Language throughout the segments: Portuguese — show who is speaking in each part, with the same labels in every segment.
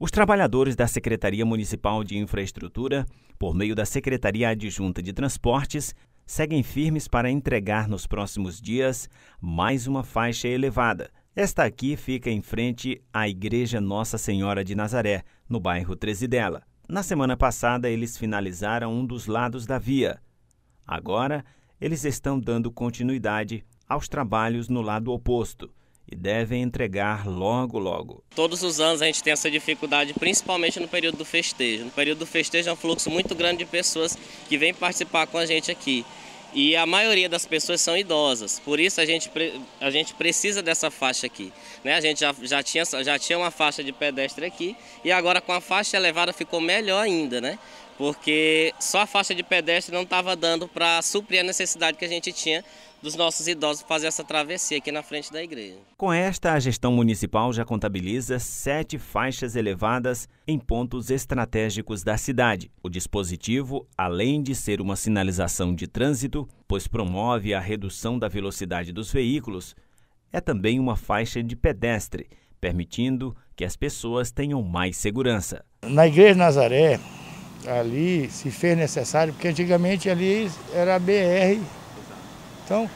Speaker 1: Os trabalhadores da Secretaria Municipal de Infraestrutura, por meio da Secretaria Adjunta de Transportes, seguem firmes para entregar nos próximos dias mais uma faixa elevada. Esta aqui fica em frente à Igreja Nossa Senhora de Nazaré, no bairro Tresidela. Na semana passada, eles finalizaram um dos lados da via. Agora, eles estão dando continuidade aos trabalhos no lado oposto e devem entregar logo logo.
Speaker 2: Todos os anos a gente tem essa dificuldade, principalmente no período do festejo. No período do festejo é um fluxo muito grande de pessoas que vêm participar com a gente aqui. E a maioria das pessoas são idosas, por isso a gente, a gente precisa dessa faixa aqui. Né? A gente já, já, tinha, já tinha uma faixa de pedestre aqui e agora com a faixa elevada ficou melhor ainda, né? porque só a faixa de pedestre não estava dando para suprir a necessidade que a gente tinha dos nossos idosos fazer essa travessia aqui na frente da igreja.
Speaker 1: Com esta, a gestão municipal já contabiliza sete faixas elevadas em pontos estratégicos da cidade. O dispositivo, além de ser uma sinalização de trânsito, pois promove a redução da velocidade dos veículos, é também uma faixa de pedestre, permitindo que as pessoas tenham mais segurança.
Speaker 3: Na Igreja de Nazaré, ali se fez necessário, porque antigamente ali era a BR. Então,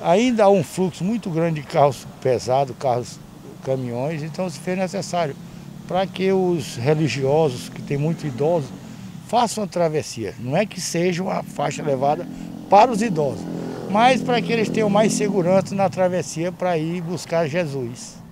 Speaker 3: ainda há um fluxo muito grande de carros pesados, carros, caminhões, então se fez necessário para que os religiosos, que tem muito idosos, façam a travessia. Não é que seja uma faixa levada para os idosos, mas para que eles tenham mais segurança na travessia para ir buscar Jesus.